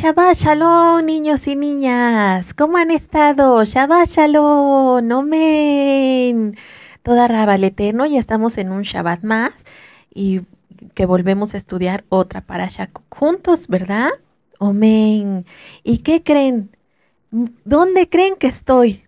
Shabbat Shalom, niños y niñas. ¿Cómo han estado? Shabbat Shalom, amén. Toda raba el Eterno, ya estamos en un Shabbat más y que volvemos a estudiar otra para parasha juntos, ¿verdad? Amén. ¿Y qué creen? ¿Dónde creen que estoy?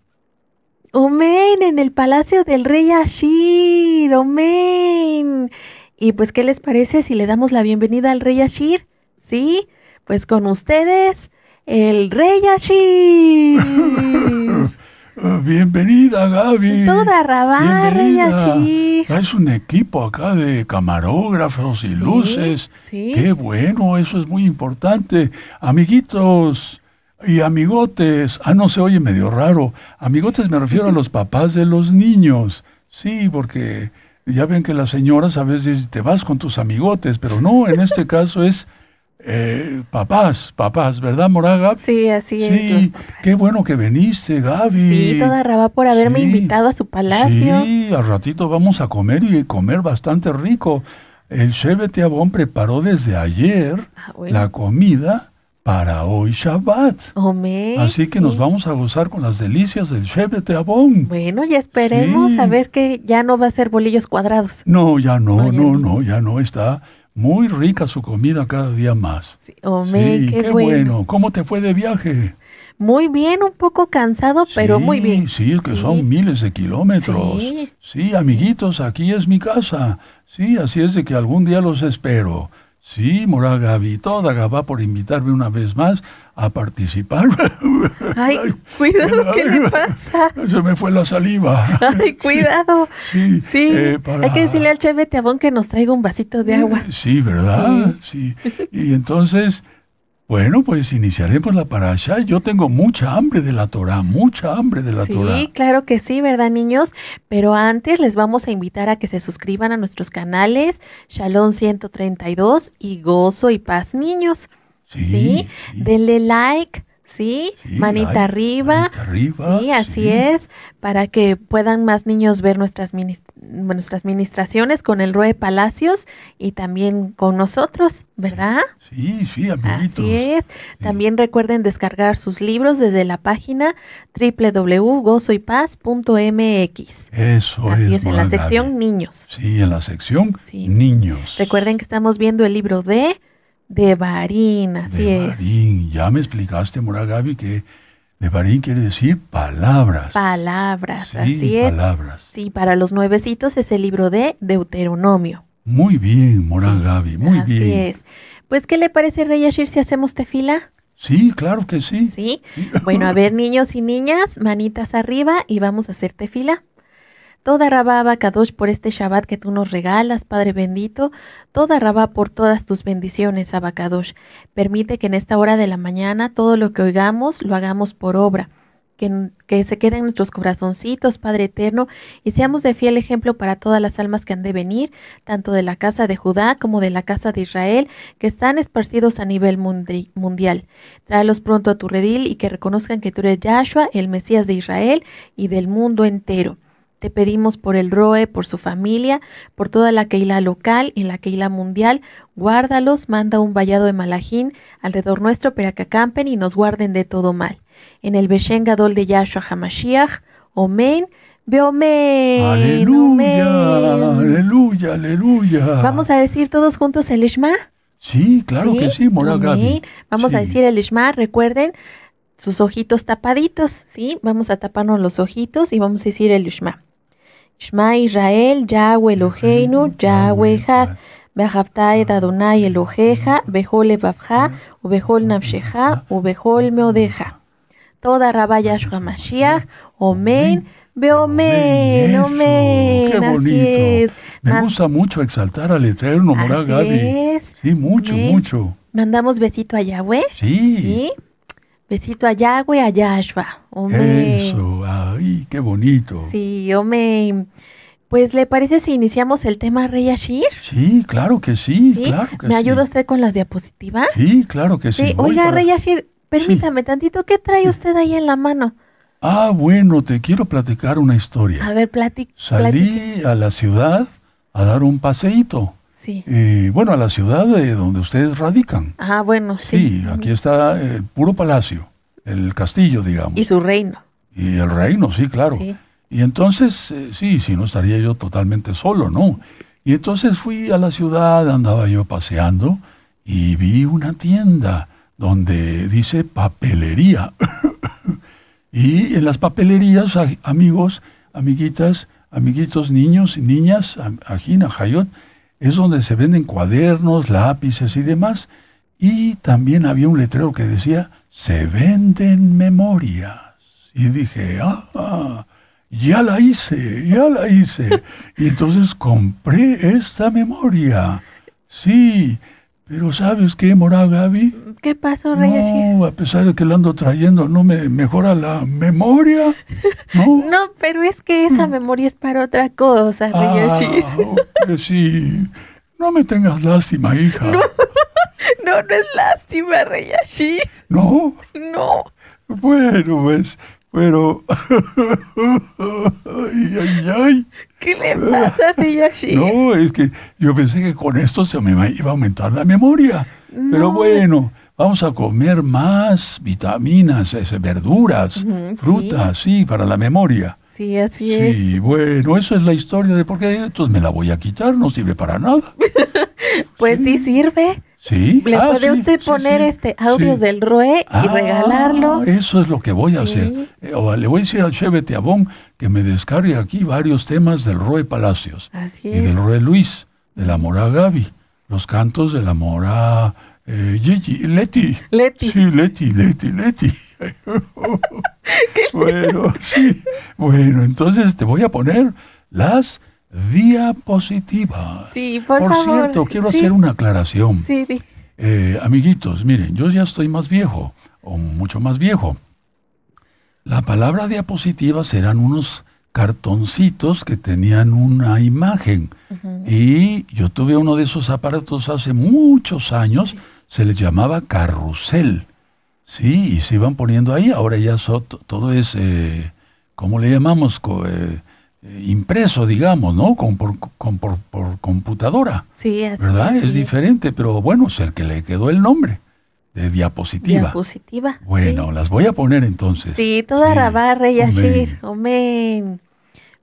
Amén, en el palacio del rey Ashir, amén. Y pues, ¿qué les parece si le damos la bienvenida al rey Ashir? ¿Sí? Pues con ustedes, el Rey Ashi. Bienvenida, Gaby. Toda Rabá, Rey Traes un equipo acá de camarógrafos y luces. Sí. Qué bueno, eso es muy importante. Amiguitos, y amigotes, ah, no se oye medio raro. Amigotes me refiero a los papás de los niños. Sí, porque ya ven que las señoras a veces te vas con tus amigotes, pero no, en este caso es eh, papás, papás, ¿verdad, Moraga? Sí, así es. Sí, qué bueno que veniste, Gaby. Sí, toda raba por haberme invitado a su palacio. Sí, al ratito vamos a comer y comer bastante rico. El Chevete Abón preparó desde ayer ah, la comida para hoy Shabbat. así que nos vamos a gozar con las delicias del Chevete Abón. Bueno, ya esperemos a ver que ya no va a ser bolillos cuadrados. No, ya no, no, no, ya no está muy rica su comida cada día más. Sí, qué, bueno. ¿Cómo te fue de viaje? Muy bien, un poco cansado, pero muy bien. Sí, es que son miles de kilómetros. sí. amiguitos, aquí es mi casa. Sí, así es de que algún día los espero. Sí, Moraga, toda Gabá por invitarme una vez más a participar. Ay, cuidado, ¿qué le pasa? Se me fue la saliva. Ay, cuidado. Sí, sí. Eh, hay que decirle al Cheveteabón Abón que nos traiga un vasito de agua. Sí, ¿verdad? sí. Y entonces, bueno, pues iniciaremos la parasha. Yo tengo mucha hambre de la Torah, mucha hambre de la Torá. Torah. Sí, claro que sí, ¿verdad, niños? Pero antes les vamos a invitar a que se suscriban a nuestros canales Shalom 132 y Gozo y Paz Niños. Sí, sí. Denle like, ¿sí? manita, arriba. arriba. Sí, así es, para que puedan más niños ver nuestras, nuestras ministraciones con el Rue Palacios y también con nosotros, ¿verdad? Sí, sí, amiguitos. Así es. También recuerden descargar sus libros desde la página www.gozoypaz.mx. Eso es, así es en la sección niños. Sí, en la sección niños. Recuerden que estamos viendo el libro de de Barín, así de es. Barín, ya me explicaste, Gaby, que de Barín quiere decir palabras. Palabras, así es. Palabras. Sí, para los nuevecitos es el libro de Deuteronomio. Muy bien, Moragavi, muy bien. Así es. Pues, ¿qué le parece, Rey si hacemos tefila? Sí, claro que sí. Sí. Bueno, a ver, niños y niñas, manitas arriba y vamos a hacer tefila. Toda Rabá por este Shabbat que tú nos regalas, Padre bendito. Toda Rabá por todas tus bendiciones, Abacadosh. Permite que en esta hora de la mañana todo lo que oigamos lo hagamos por obra. Que, que, se queden nuestros corazoncitos, Padre Eterno, y seamos de fiel ejemplo para todas las almas que han de venir, tanto de la casa de Judá como de la casa de Israel, que están esparcidos a nivel mundial. Tráelos pronto a tu redil y que reconozcan que tú eres Yahshua, el Mesías de Israel y del mundo entero. Te pedimos por el ROE, por su familia, por toda la Keila local y la Keila mundial. Guárdalos, manda un vallado de Malajín alrededor nuestro para que acampen y nos guarden de todo mal. En el Beshen Gadol de Yahshua HaMashiach, Omen. Beomen. Aleluya, aleluya, aleluya. Vamos a decir todos juntos el Ishma. Sí, claro que sí, Vamos a decir el Ishma, recuerden, sus ojitos tapaditos, ¿sí? Vamos a taparnos los ojitos y vamos a decir el Ishma. Shma Israel, Yahweh Eloheinu, Yahweh Had, Behaftaed Adonai Eloheja, Behol Ebavja, Ubehol Navsheja, Ubehol Meodeja. Toda Rabaya Mashiach, Omen, Beomen, Omen. Qué bonito. Me gusta mucho exaltar al Eterno, Morá Gaby. Sí, mucho, mucho. ¿Mandamos besito a Yahweh? ¿Sí? Besito a Yahweh, a Yahshua. Hombre. Eso, ay, qué bonito. Sí, hombre. Pues, ¿le parece si iniciamos el tema Rey Ashir? Sí, claro que sí, claro que ¿Me ayuda usted con las diapositivas? Sí, claro que sí. sí. Oiga, Rey Ashir, permítame tantito, ¿qué trae usted ahí en la mano? Ah, bueno, te quiero platicar una historia. A ver, platic. Salí a la ciudad a dar un paseíto. Y eh, bueno, a la ciudad de donde ustedes radican. Ah, bueno, sí. Sí, aquí está el puro palacio, el castillo, digamos. Y su reino. Y el reino, sí, claro. Y entonces, eh, sí, si no estaría yo totalmente solo, ¿no? Y entonces fui a la ciudad, andaba yo paseando y vi una tienda donde dice papelería. y en las papelerías, amigos, amiguitas, amiguitos, niños, niñas, ajina, ajayot, es donde se venden cuadernos, lápices y demás. Y también había un letrero que decía, se venden memorias. Y dije, ah, ya la hice, ya la hice. y entonces compré esta memoria. Sí, pero ¿sabes qué, mora Gaby? ¿Qué pasó, Reyashi? a pesar de que la ando trayendo, no me mejora la memoria. No, pero es que esa mm. memoria es para otra cosa, Reyashi. Ah, sí. No me tengas lástima, hija. No, no, no es lástima, Reyashi. ¿No? No. Bueno, pues, pero. ay, ay, ¿Qué le pasa, No, es que yo pensé que con esto se me iba a aumentar la memoria. Pero bueno, vamos a comer más vitaminas, verduras, frutas, sí. para la memoria. Sí, así es. Sí, bueno, eso es la historia de por qué entonces me la voy a quitar, no sirve para nada. pues sí sirve. ¿Sí? Le ah, puede usted poner este audios del RUE y ah, regalarlo. Eso es lo que voy a hacer. Eh, le voy a decir al Cheve Abón que me descargue aquí varios temas del RUE Palacios Así es. y del RUE Luis, de la Mora Gaby, los cantos de la Mora eh, Gigi, Leti. Leti. Sí, Leti, Leti, Leti. bueno, sí. Bueno, entonces te voy a poner las diapositiva. Sí, por, por cierto, quiero hacer una aclaración. Sí, sí. Eh, amiguitos, miren, yo ya estoy más viejo, o mucho más viejo. La palabra diapositivas eran unos cartoncitos que tenían una imagen. Y yo tuve uno de esos aparatos hace muchos años, se les llamaba carrusel. Sí, y se iban poniendo ahí, ahora ya todo es, eh, ¿cómo le llamamos? Eh, eh, impreso, digamos, ¿no? Con, por, con, por, computadora. Sí, así ¿Verdad? Es, diferente, pero bueno, es el que le quedó el nombre de diapositiva. Diapositiva. Bueno, las voy a poner entonces. Sí, toda rabarre y así, Amén.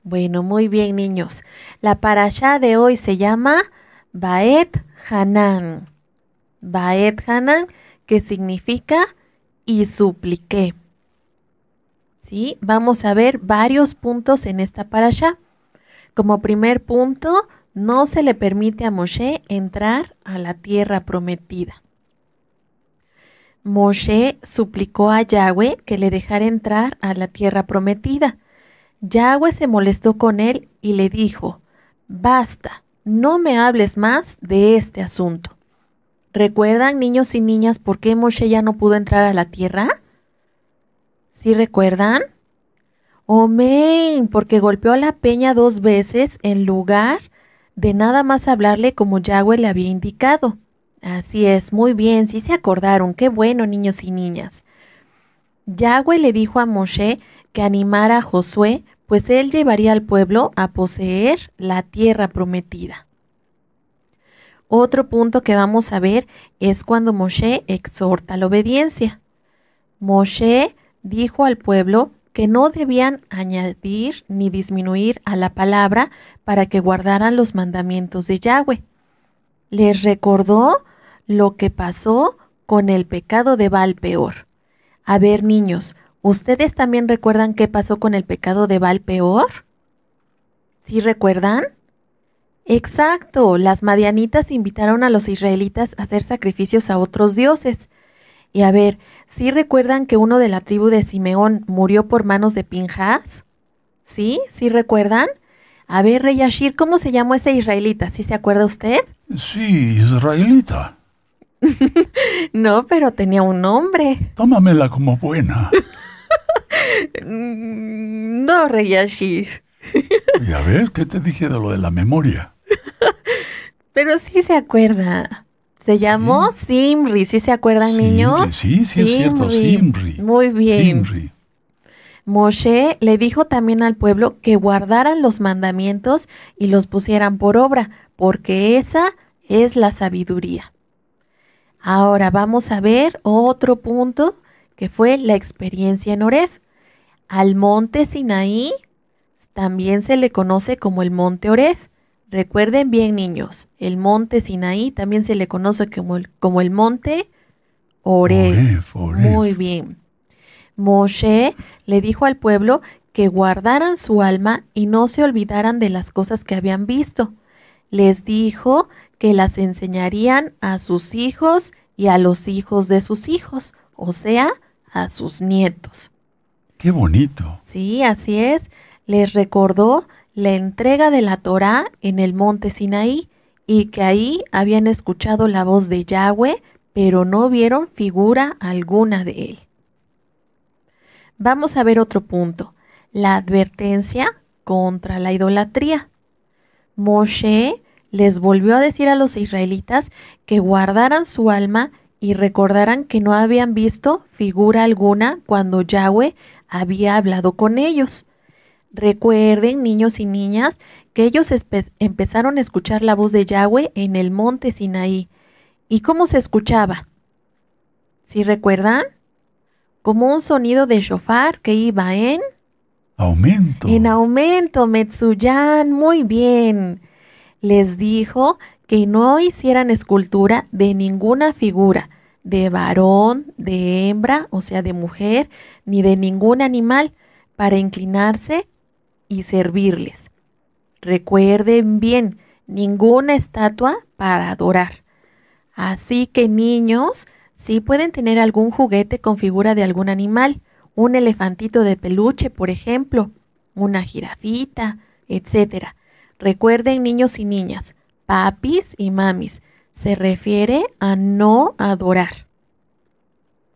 Bueno, muy bien, niños. La para allá de hoy se llama Baet Hanan. Baet Hanan, que significa y supliqué. Vamos a ver varios puntos en esta parasha. Como primer punto, no se le permite a Moshe entrar a la tierra prometida. Moshe suplicó a Yahweh que le dejara entrar a la tierra prometida. Yahweh se molestó con él y le dijo, basta, no me hables más de este asunto. ¿Recuerdan, niños y niñas, por qué Moshe ya no pudo entrar a la tierra? ¿Sí recuerdan? ¡Omen! porque golpeó a la peña dos veces en lugar de nada más hablarle como Yahweh le había indicado. Así es, muy bien, sí se acordaron, qué bueno niños y niñas. Yahweh le dijo a Moshe que animara a Josué, pues él llevaría al pueblo a poseer la tierra prometida. Otro punto que vamos a ver es cuando Moshe exhorta la obediencia. Moshe dijo al pueblo que no debían añadir ni disminuir a la palabra para que guardaran los mandamientos de Yahweh. Les recordó lo que pasó con el pecado de Baal peor. A ver, niños, ¿ustedes también recuerdan qué pasó con el pecado de Baal peor? ¿Sí recuerdan? Exacto, las madianitas invitaron a los israelitas a hacer sacrificios a otros dioses. Y a ver, ¿sí recuerdan que uno de la tribu de Simeón murió por manos de Pinjas? ¿Sí? ¿Sí recuerdan? A ver, Rey ¿cómo se llamó ese israelita? ¿Sí se acuerda usted? Sí, israelita. no, pero tenía un nombre. Tómamela como buena. no, Rey y a ver, ¿qué te dije de lo de la memoria? pero sí se acuerda. Se llamó Simri, ¿sí se acuerdan niños? Sí, sí, es cierto, Simri. Muy bien. Moshe le dijo también al pueblo que guardaran los mandamientos y los pusieran por obra, porque esa es la sabiduría. Ahora vamos a ver otro punto que fue la experiencia en Oref. Al monte Sinaí también se le conoce como el monte Oref. Recuerden bien niños, el monte Sinaí también se le conoce como el, monte Ore. Muy bien. Moshe le dijo al pueblo que guardaran su alma y no se olvidaran de las cosas que habían visto. Les dijo que las enseñarían a sus hijos y a los hijos de sus hijos, o sea, a sus nietos. Qué bonito. Sí, así es. Les recordó la entrega de la Torá en el monte Sinaí y que ahí habían escuchado la voz de Yahweh, pero no vieron figura alguna de él. Vamos a ver otro punto, la advertencia contra la idolatría. Moshe les volvió a decir a los israelitas que guardaran su alma y recordaran que no habían visto figura alguna cuando Yahweh había hablado con ellos. Recuerden, niños y niñas, que ellos empezaron a escuchar la voz de Yahweh en el monte Sinaí. ¿Y cómo se escuchaba? si recuerdan? Como un sonido de shofar que iba en... Aumento. En aumento, Metsuyan, muy bien. Les dijo que no hicieran escultura de ninguna figura, de varón, de hembra, o sea, de mujer, ni de ningún animal, para inclinarse y servirles. Recuerden bien, ninguna estatua para adorar. Así que niños, sí pueden tener algún juguete con figura de algún animal, un elefantito de peluche, por ejemplo, una jirafita, etc. Recuerden niños y niñas, papis y mamis, se refiere a no adorar.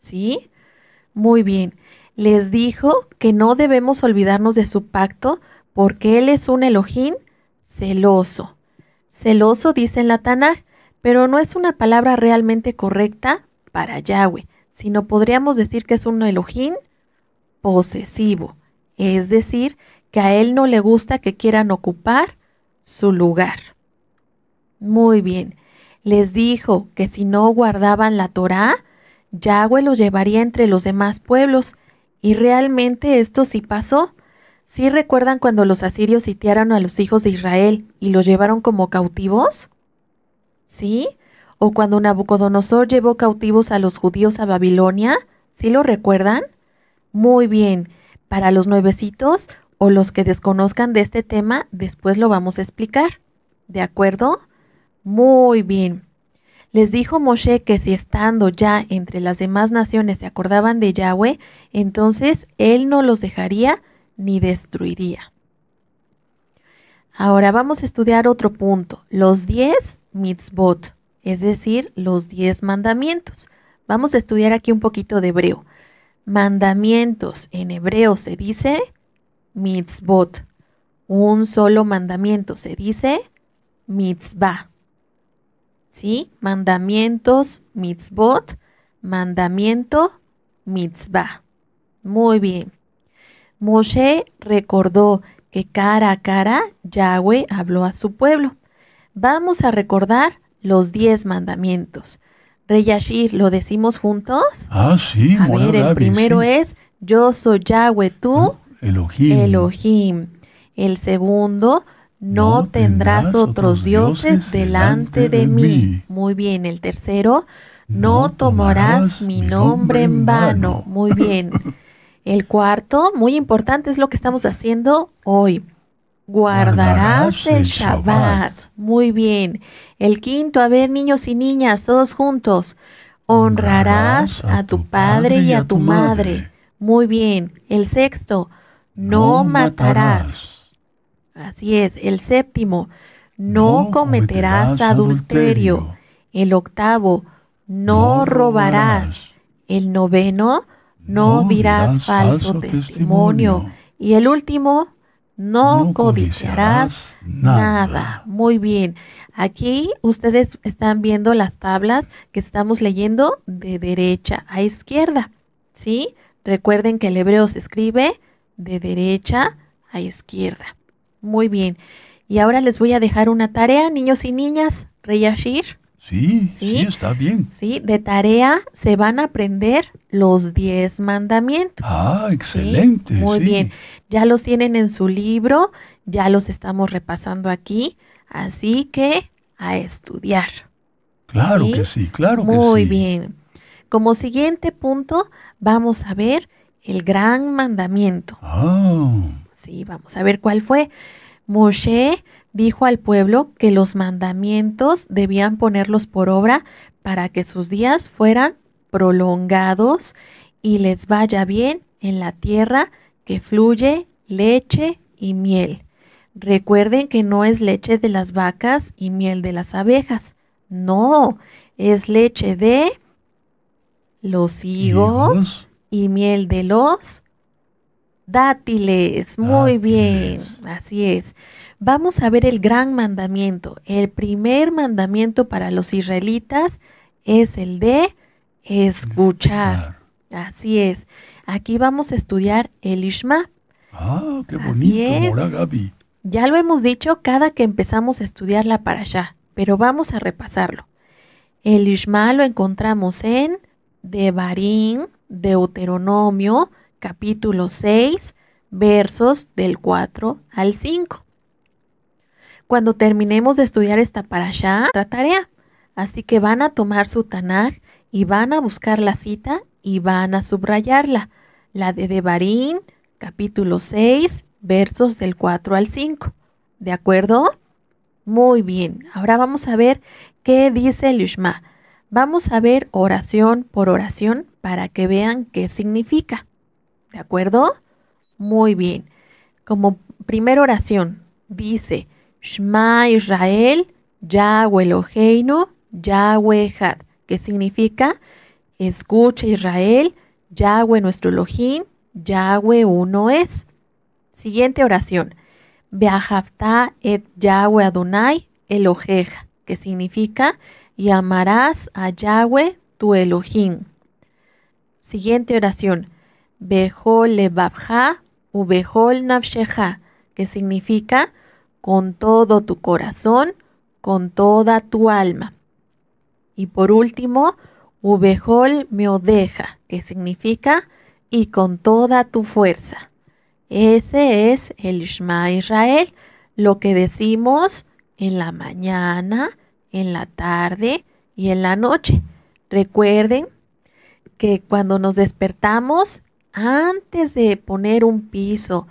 ¿Sí? Muy bien les dijo que no debemos olvidarnos de su pacto porque él es un Elohim celoso. Celoso dice en la Tanaj, pero no es una palabra realmente correcta para Yahweh, sino podríamos decir que es un Elohim posesivo, es decir, que a él no le gusta que quieran ocupar su lugar. Muy bien, les dijo que si no guardaban la Torá, Yahweh los llevaría entre los demás pueblos y realmente esto sí pasó. ¿Sí recuerdan cuando los asirios sitiaron a los hijos de Israel y los llevaron como cautivos? ¿Sí? ¿O cuando Nabucodonosor llevó cautivos a los judíos a Babilonia? ¿Sí lo recuerdan? Muy bien. Para los nuevecitos o los que desconozcan de este tema, después lo vamos a explicar. ¿De acuerdo? Muy bien. Les dijo Moshe que si estando ya entre las demás naciones se acordaban de Yahweh, entonces él no los dejaría ni destruiría. Ahora vamos a estudiar otro punto, los diez mitzvot, es decir, los diez mandamientos. Vamos a estudiar aquí un poquito de hebreo. Mandamientos en hebreo se dice mitzvot. Un solo mandamiento se dice mitzvah. ¿sí? Mandamientos, mitzvot, mandamiento, mitzvah. Muy bien. Moshe recordó que cara a cara Yahweh habló a su pueblo. Vamos a recordar los diez mandamientos. Reyashir, ¿lo decimos juntos? Ah, sí. muy ver, el primero es, yo soy Yahweh, tú. Ah, Elohim. Elohim. El segundo, no tendrás otros dioses delante de mí. Muy bien, el tercero, no tomarás mi nombre en vano. Muy bien. El cuarto, muy importante, es lo que estamos haciendo hoy. Guardarás el Shabbat. Muy bien. El quinto, a ver, niños y niñas, todos juntos. Honrarás a tu padre y a tu madre. Muy bien. El sexto, no matarás. Así es. El séptimo, no, cometerás, adulterio. El octavo, no, robarás. El noveno, no, dirás falso, testimonio. Y el último, no, codiciarás, nada. nada. Muy bien. Aquí ustedes están viendo las tablas que estamos leyendo de derecha a izquierda. ¿Sí? Recuerden que el hebreo se escribe de derecha a izquierda. Muy bien. Y ahora les voy a dejar una tarea, niños y niñas, Reyashir. Sí, sí, sí, está bien. Sí, de tarea se van a aprender los 10 mandamientos. Ah, excelente. ¿sí? Muy bien. Ya los tienen en su libro, ya los estamos repasando aquí, así que a estudiar. Claro que sí, claro Muy que sí. Muy bien. Como siguiente punto, vamos a ver el gran mandamiento. Ah. Sí, vamos a ver cuál fue. Moshe dijo al pueblo que los mandamientos debían ponerlos por obra para que sus días fueran prolongados y les vaya bien en la tierra que fluye leche y miel. Recuerden que no es leche de las vacas y miel de las abejas. No, es leche de los higos y miel de los Dátiles, muy bien, así es. Vamos a ver el gran mandamiento. El primer mandamiento para los israelitas es el de escuchar. Así es. Aquí vamos a estudiar el Ishma. Ah, qué bonito, Ya lo hemos dicho cada que empezamos a estudiarla para allá pero vamos a repasarlo. El Ishma lo encontramos en Devarim, Deuteronomio, capítulo 6, versos del 4 al 5. Cuando terminemos de estudiar esta parasha, otra tarea. Así que van a tomar su Tanaj y van a buscar la cita y van a subrayarla. La de Devarim, capítulo 6, versos del 4 al 5. ¿De acuerdo? Muy bien. Ahora vamos a ver qué dice el Vamos a ver oración por oración para que vean qué significa. ¿De acuerdo? Muy bien. Como primera oración, dice Shma Israel, Yahweh Eloheinu, Yahweh Had, que significa escucha Israel, Yahweh nuestro Elohim, Yahweh uno es. Siguiente oración. Beahafta et Yahweh Adonai Eloheja, que significa y amarás a Yahweh tu Elohim. Siguiente oración. Bejol Lebabja u que significa con todo tu corazón, con toda tu alma. Y por último, Ubehol Meodeja, que significa y con toda tu fuerza. Ese es el Shema Israel, lo que decimos en la mañana, en la tarde y en la noche. Recuerden que cuando nos despertamos antes de poner un piso,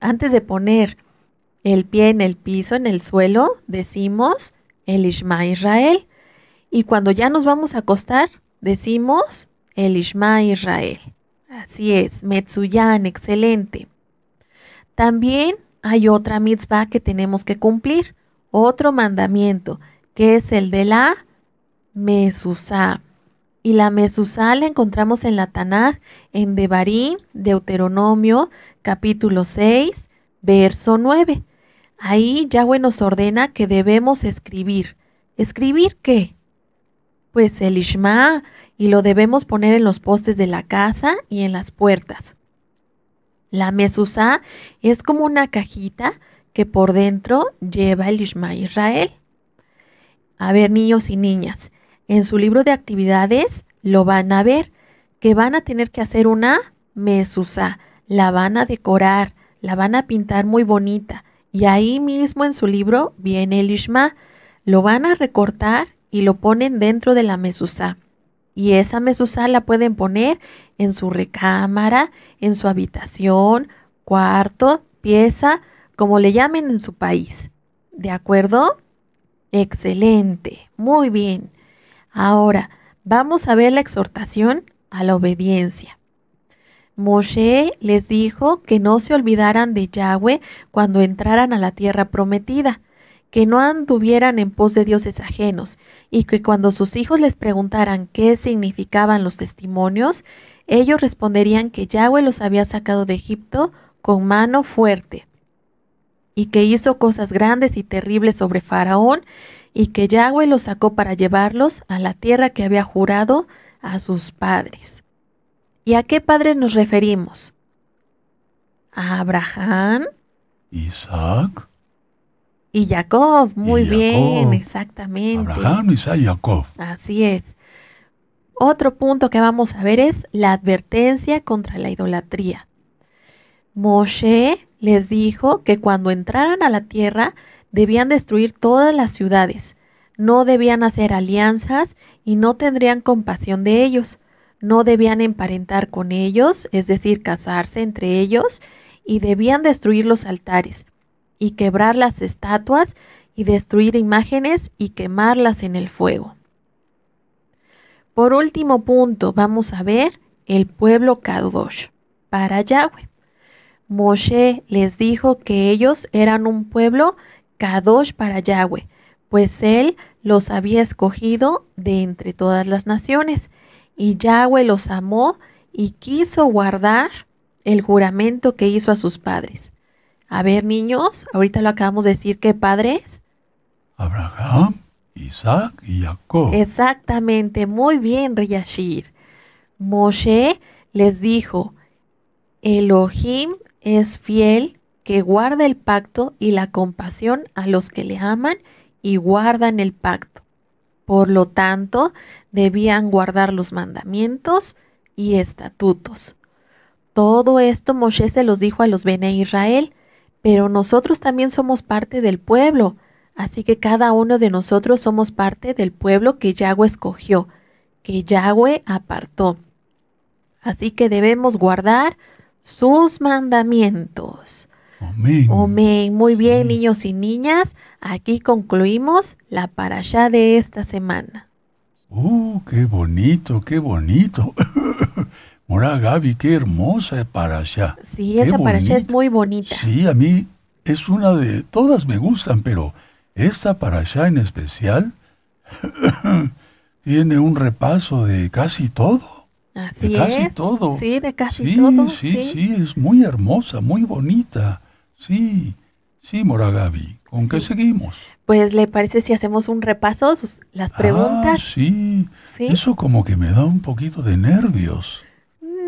antes de poner el pie en el piso, en el suelo, decimos el Ishma Israel. Y cuando ya nos vamos a acostar, decimos el Ishma Israel. Así es, Metsuyan, excelente. También hay otra mitzvah que tenemos que cumplir, otro mandamiento, que es el de la Mesuzah. Y la mesusá la encontramos en la Tanaj, en Devarim, Deuteronomio, capítulo 6, verso 9. Ahí Yahweh nos ordena que debemos escribir. ¿Escribir qué? Pues el Ishma, y lo debemos poner en los postes de la casa y en las puertas. La mesusá es como una cajita que por dentro lleva el Ishma Israel. A ver, niños y niñas, en su libro de actividades lo van a ver, que van a tener que hacer una mesusa, la van a decorar, la van a pintar muy bonita. Y ahí mismo en su libro viene el Ishma, lo van a recortar y lo ponen dentro de la mesusa. Y esa mesusa la pueden poner en su recámara, en su habitación, cuarto, pieza, como le llamen en su país. ¿De acuerdo? Excelente, muy bien. Ahora, vamos a ver la exhortación a la obediencia. Moshe les dijo que no se olvidaran de Yahweh cuando entraran a la tierra prometida, que no anduvieran en pos de dioses ajenos, y que cuando sus hijos les preguntaran qué significaban los testimonios, ellos responderían que Yahweh los había sacado de Egipto con mano fuerte, y que hizo cosas grandes y terribles sobre Faraón, y que Yahweh los sacó para llevarlos a la tierra que había jurado a sus padres. ¿Y a qué padres nos referimos? ¿A Abraham? Isaac. Y Jacob, muy bien, exactamente. Abraham, Isaac y Jacob. Así es. Otro punto que vamos a ver es la advertencia contra la idolatría. Moshe les dijo que cuando entraran a la tierra Debían destruir todas las ciudades, no debían hacer alianzas y no tendrían compasión de ellos, no debían emparentar con ellos, es decir, casarse entre ellos, y debían destruir los altares, y quebrar las estatuas, y destruir imágenes, y quemarlas en el fuego. Por último punto, vamos a ver el pueblo Kadosh para Yahweh. Moshe les dijo que ellos eran un pueblo Kadosh para Yahweh, pues él los había escogido de entre todas las naciones. Y Yahweh los amó y quiso guardar el juramento que hizo a sus padres. A ver, niños, ahorita lo acabamos de decir, ¿qué padres? Abraham, Isaac y Jacob. Exactamente, muy bien, Reyashir. Moshe les dijo, Elohim es fiel que guarda el pacto y la compasión a los que le aman y guardan el pacto. Por lo tanto, debían guardar los mandamientos y estatutos. Todo esto Moshe se los dijo a los Bene Israel, pero nosotros también somos parte del pueblo, así que cada uno de nosotros somos parte del pueblo que Yahweh escogió, que Yahweh apartó. Así que debemos guardar sus mandamientos. Amén. Muy bien, niños y niñas. Aquí concluimos la para allá de esta semana. ¡Uh, qué bonito, qué bonito! Mora Gaby, qué hermosa para allá. Sí, esa para es muy bonita. Sí, a mí es una de. Todas me gustan, pero esta para allá en especial tiene un repaso de casi todo. Así de casi todo. Sí, de casi todo. Sí, sí, sí, es muy hermosa, muy bonita. Sí, sí, Moragabi, ¿Con qué seguimos? Pues le parece si hacemos un repaso, las ah, preguntas. Ah, sí. sí. Eso como que me da un poquito de nervios.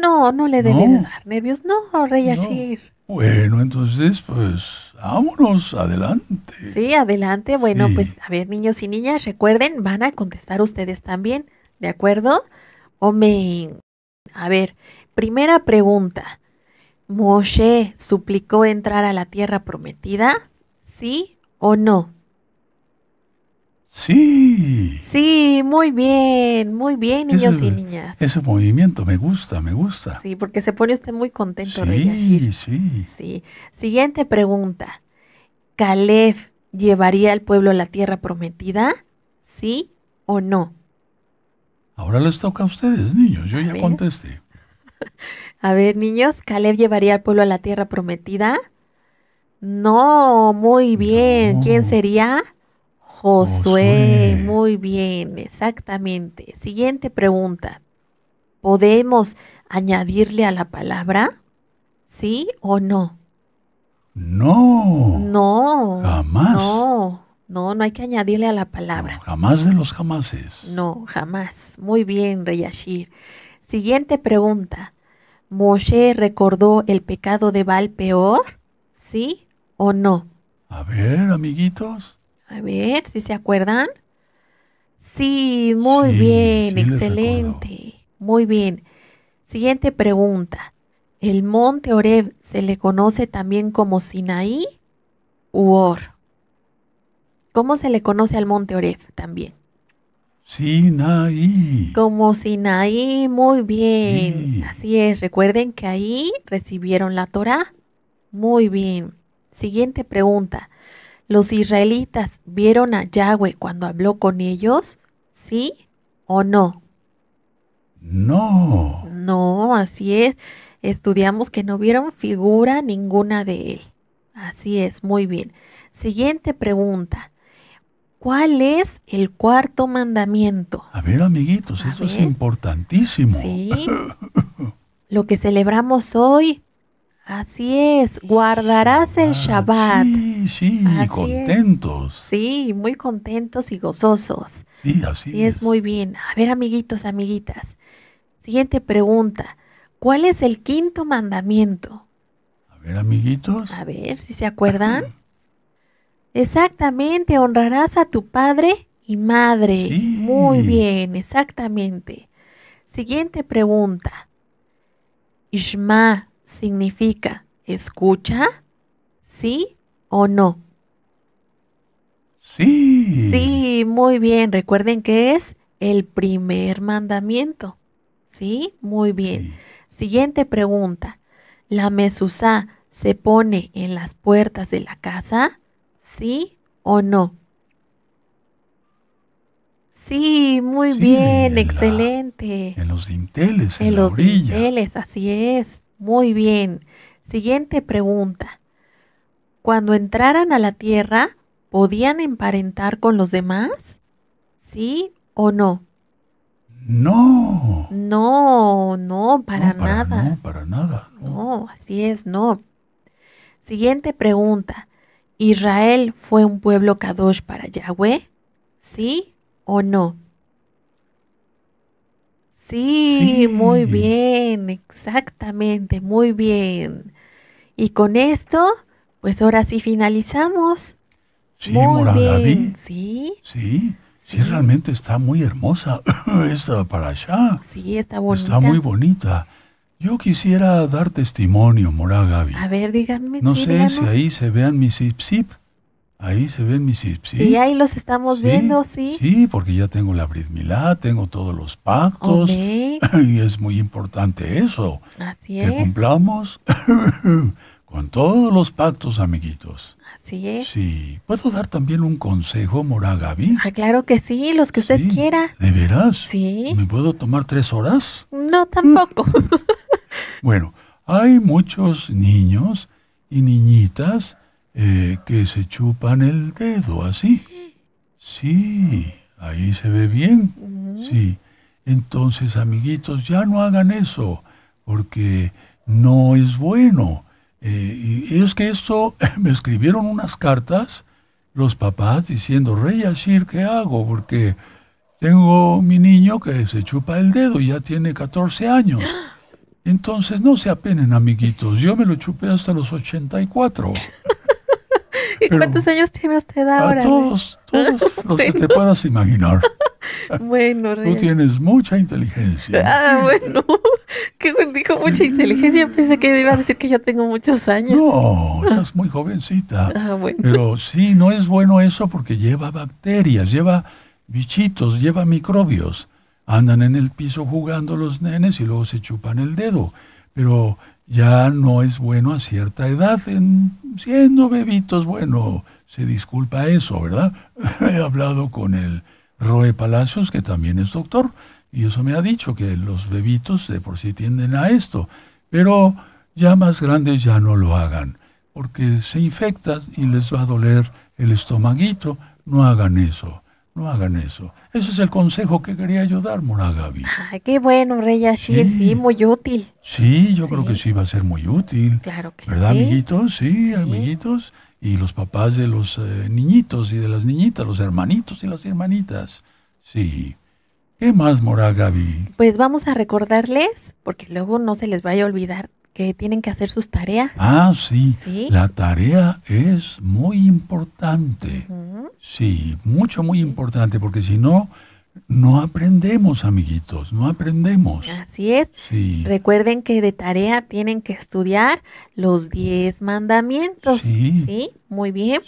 No, no le debe dar nervios, no, Rey Bueno, entonces, pues, vámonos, adelante. Sí, adelante. Bueno, pues, a ver, niños y niñas, recuerden, van a contestar ustedes también, ¿de acuerdo? Omen. A ver, primera pregunta. Moshe suplicó entrar a la tierra prometida? ¿Sí o no? Sí. Sí, muy bien, muy bien, niños y niñas. Ese movimiento me gusta, me gusta. Sí, porque se pone usted muy contento, sí, Sí, sí. Siguiente pregunta. ¿Caleb llevaría al pueblo a la tierra prometida? ¿Sí o no? Ahora les toca a ustedes, niños. Yo ya contesté. A ver, niños, Caleb llevaría al pueblo a la tierra prometida. No, muy bien. ¿Quién sería? Josué. Muy bien, exactamente. Siguiente pregunta. ¿Podemos añadirle a la palabra? ¿Sí o no? No. No. Jamás. No. No, no hay que añadirle a la palabra. jamás de los jamases. No, jamás. Muy bien, Reyashir. Siguiente pregunta. Moshe recordó el pecado de Baal peor, ¿sí o no? A ver, amiguitos. A ver, si se acuerdan. Sí, muy bien, excelente. Muy bien. Siguiente pregunta. ¿El monte Oreb se le conoce también como Sinaí u Or? ¿Cómo se le conoce al monte Oreb también? Sinaí. Como Sinaí, muy bien. Así es, recuerden que ahí recibieron la Torah. Muy bien. Siguiente pregunta. ¿Los israelitas vieron a Yahweh cuando habló con ellos? ¿Sí o no? No. No, así es. Estudiamos que no vieron figura ninguna de él. Así es, muy bien. Siguiente pregunta. ¿Cuál es el cuarto mandamiento? A ver, amiguitos, eso es importantísimo. Sí. Lo que celebramos hoy. Así es, guardarás el ah, Shabbat. Sí, sí, contentos. Sí, muy contentos y gozosos. Sí, así, así es. es. Muy bien. A ver, amiguitos, amiguitas. Siguiente pregunta. ¿Cuál es el quinto mandamiento? A ver, amiguitos. A ver si se acuerdan. Exactamente, honrarás a tu padre y madre. Muy bien, exactamente. Siguiente pregunta. Ishma significa escucha, sí o no. Sí. Sí, muy bien. Recuerden que es el primer mandamiento. Sí, muy bien. Siguiente pregunta. ¿La mesusa se pone en las puertas de la casa? ¿Sí o no? Sí, muy bien, excelente. en los dinteles, en, los dinteles, así es. Muy bien. Siguiente pregunta. Cuando entraran a la tierra, ¿podían emparentar con los demás? ¿Sí o no? No. No, no, para, nada. No, para nada. no, así es, no. Siguiente pregunta. Israel fue un pueblo kadosh para Yahweh, ¿sí o no? Sí, muy bien, exactamente, muy bien. Y con esto, pues ahora sí finalizamos. Sí, muy ¿Sí? sí. Sí, realmente está muy hermosa esta para allá. Sí, está bonita. Está muy bonita. Yo quisiera dar testimonio, Mora Gaby. A ver, díganme. No sé si ahí se vean mis zip zip. Ahí se ven mis zip zip. Sí, ahí los estamos viendo, sí. Sí, porque ya tengo la brismilá, tengo todos los pactos. Okay. Y es muy importante eso. Así es. Que cumplamos con todos los pactos, amiguitos. Así es. Sí. ¿Puedo dar también un consejo, Morá Gaby? Ah, claro que sí, los que usted quiera. ¿De veras? Sí. ¿Me puedo tomar tres horas? No, tampoco. Bueno, hay muchos niños y niñitas eh, que se chupan el dedo así. Sí, ahí se ve bien. Sí. Entonces, amiguitos, ya no hagan eso, porque no es bueno. Eh, y es que esto, me escribieron unas cartas los papás diciendo, Rey Ashir, ¿qué hago? Porque tengo mi niño que se chupa el dedo y ya tiene 14 años. Entonces, no se apenen, amiguitos. Yo me lo chupé hasta los 84. ¿Y cuántos años tiene usted ahora? A todos, todos los que te puedas imaginar. Bueno, Tú tienes mucha inteligencia. Ah, bueno. Que dijo mucha inteligencia. Pensé que iba a decir que yo tengo muchos años. No, estás muy jovencita. Ah, bueno. Pero sí, no es bueno eso porque lleva bacterias, lleva bichitos, lleva microbios andan en el piso jugando los nenes y luego se chupan el dedo. Pero ya no es bueno a cierta edad, siendo bebitos, bueno, se disculpa eso, ¿verdad? He hablado con el Roe Palacios, que también es doctor, y eso me ha dicho que los bebitos de por sí tienden a esto, pero ya más grandes ya no lo hagan, porque se infectan y les va a doler el estomaguito, no hagan eso. No hagan eso. Ese es el consejo que quería ayudar, dar, Mora Ay, qué bueno, Rey Ashir, sí. muy útil. Sí, yo creo que sí va a ser muy útil. Claro que ¿Verdad, amiguitos? Sí, amiguitos. Y los papás de los eh, niñitos y de las niñitas, los hermanitos y las hermanitas. Sí. ¿Qué más, Mora Gaby? Pues vamos a recordarles, porque luego no se les vaya a olvidar que tienen que hacer sus tareas. Ah, sí. ¿Sí? La tarea es muy importante. Sí, mucho, muy importante, porque si no, no aprendemos, amiguitos, no aprendemos. Así es. Sí. Recuerden que de tarea tienen que estudiar los diez mandamientos. Sí. ¿sí? Muy bien.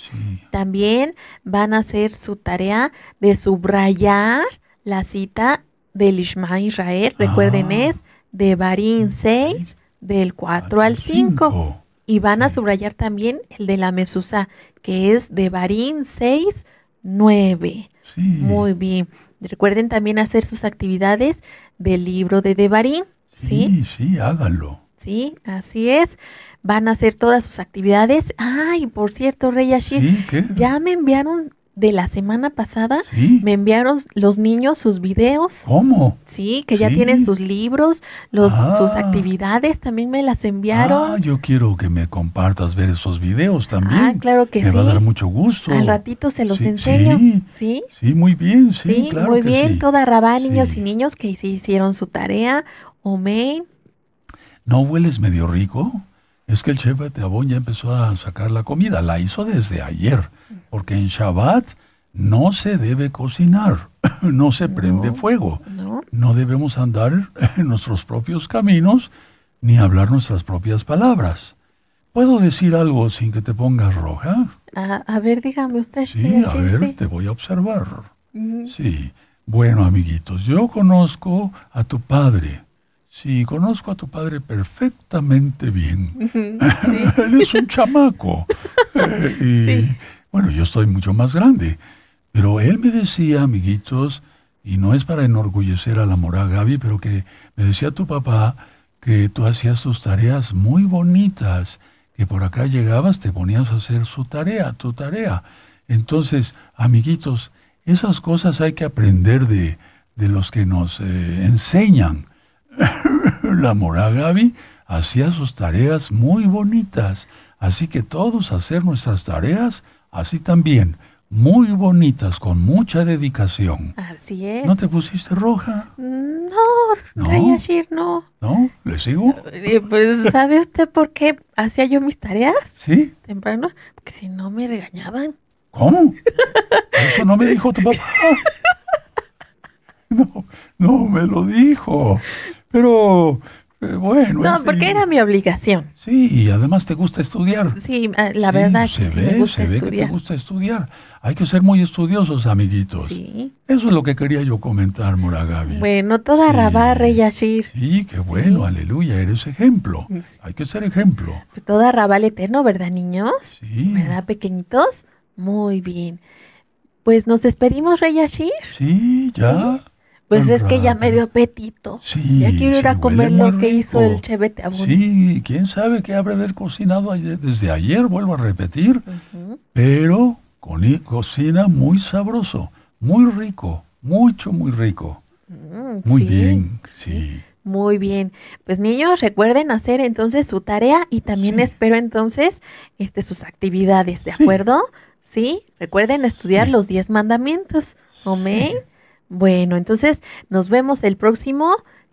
También van a hacer su tarea de subrayar la cita del Ishma Israel. Recuerden, ah. es de Barín 6 del 4 al 5. Y van a subrayar también el de la mesusa, que es de Barín 6, 9. Muy bien. Recuerden también hacer sus actividades del libro de Devarín, ¿sí? Sí, sí, háganlo. Sí, así es. Van a hacer todas sus actividades. Ay, por cierto, Rey Ashir, ya me enviaron de la semana pasada me enviaron los niños sus videos. ¿Cómo? Sí, que ya tienen sus libros, los, sus ah. actividades también me las enviaron. Ah, yo quiero que me compartas ver esos videos ah, también. Ah, claro que sí. Me va a dar mucho gusto. Al ratito se los enseño. Sí, sí. muy bien, sí. Claro muy bien, toda rabá, niños y niños que hicieron su tarea. Omen. ¿No hueles medio rico? Es que el chef de Abón ya empezó a sacar la comida, la hizo desde ayer. Porque en Shabbat no se debe cocinar, no se prende fuego. No. debemos andar en nuestros propios caminos ni hablar nuestras propias palabras. ¿Puedo decir algo sin que te pongas roja? Ah, a, ver, dígame usted. Sí, a ver, te voy a observar. Sí. Bueno, amiguitos, yo conozco a tu padre. Sí, conozco a tu padre perfectamente bien. Él es un chamaco. Eh, bueno, yo estoy mucho más grande. Pero él me decía, amiguitos, y no es para enorgullecer a la morada Gaby, pero que me decía tu papá que tú hacías tus tareas muy bonitas, que por acá llegabas, te ponías a hacer su tarea, tu tarea. Entonces, amiguitos, esas cosas hay que aprender de, los que nos eh, enseñan. la morada Gaby hacía sus tareas muy bonitas, así que todos hacer nuestras tareas así también, muy bonitas, con mucha dedicación. Así es. ¿No te pusiste roja? No, ¿No? no. ¿No? ¿Le sigo? Eh, pues, ¿sabe usted por qué hacía yo mis tareas? ¿Sí? Temprano, porque si no me regañaban. ¿Cómo? Eso no me dijo tu papá. No, no me lo dijo. Pero eh, no, porque era mi obligación. Sí, y además te gusta estudiar. Sí, ah, la verdad que se Ve que te gusta estudiar. Hay que ser muy estudiosos, amiguitos. Sí. Eso es lo que quería yo comentar, Gaby. Bueno, toda Rabá, Rey Sí, qué bueno, aleluya, eres ejemplo. Hay que ser ejemplo. Pues toda Rabá el Eterno, ¿verdad, niños? Sí. ¿Verdad, pequeñitos? Muy bien. Pues nos despedimos, Rey Sí, ya. Pues es que ya me dio apetito. ya quiero ir a comer lo que hizo el chevete Sí, quién sabe qué habrá haber cocinado desde ayer, vuelvo a repetir. Pero con, cocina muy sabroso, muy rico, mucho, muy rico. Mm, muy bien, sí. Muy bien. Pues niños, recuerden hacer entonces su tarea y también espero entonces este, sus actividades, ¿de acuerdo? Sí, recuerden estudiar los diez mandamientos. Amén. Bueno, entonces nos vemos el próximo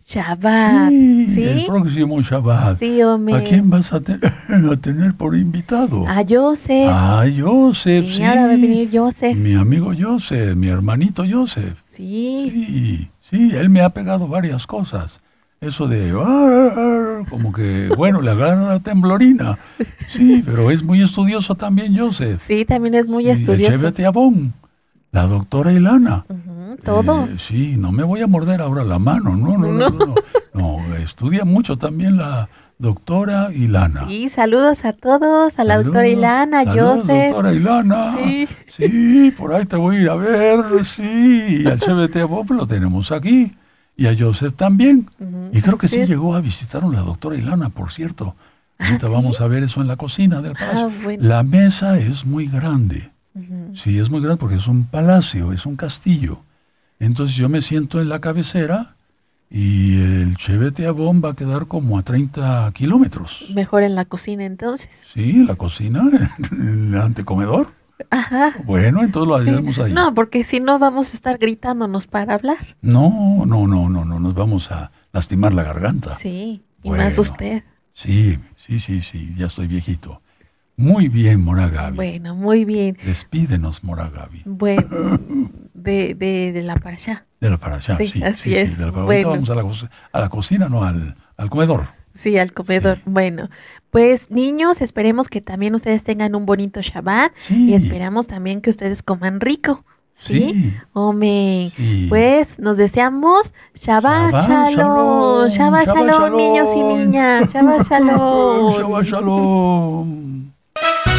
Shabbat. Sí, El próximo Shabbat. Sí, hombre. ¿A quién vas a, tener por invitado? A Joseph. A Joseph, sí. Ahora va a venir Joseph. Mi amigo Joseph, mi hermanito Joseph. Sí. Sí, él me ha pegado varias cosas. Eso de, como que, bueno, le agarran la temblorina. Sí, pero es muy estudioso también Joseph. Sí, también es muy estudioso. Y de la doctora Ilana. Todos. Eh, sí, no me voy a morder ahora la mano, no, no, no. no, estudia mucho también la, doctora Ilana. Y saludos a todos, a la doctora Ilana, a Joseph. Doctora Ilana. Sí. sí. por ahí te voy a ir a ver, sí. Y al CBT lo tenemos aquí. Y a Joseph también. Y creo que sí. llegó a visitar a la doctora Ilana, por cierto. ¿Ah, Ahorita vamos a ver eso en la cocina del ah, palacio. La mesa es muy grande. Sí, es muy grande porque es un palacio, es un castillo. Entonces yo me siento en la cabecera y el chevete a va a quedar como a 30 kilómetros. Mejor en la cocina entonces. Sí, la cocina, en el antecomedor. Ajá. Bueno, entonces lo hacemos ahí. No, porque si no vamos a estar gritándonos para hablar. No, no, no, no, no, nos vamos a lastimar la garganta. Sí, y más usted. Sí, sí, sí, sí, ya estoy viejito. Muy bien, Moragavi. Bueno, muy bien. Despídenos, Moragavi. Bueno, de, de, la para allá. De la para allá, sí. sí sí, es. bueno. vamos a la, a cocina, no al, comedor. Sí, al comedor. Bueno, pues niños, esperemos que también ustedes tengan un bonito Shabbat y esperamos también que ustedes coman rico. ¿Sí? Hombre, pues nos deseamos Shabbat, Shabbat Shalom, Shabbat Shalom, niños y niñas, Shabbat Shalom. Shabbat Shalom. Thank you.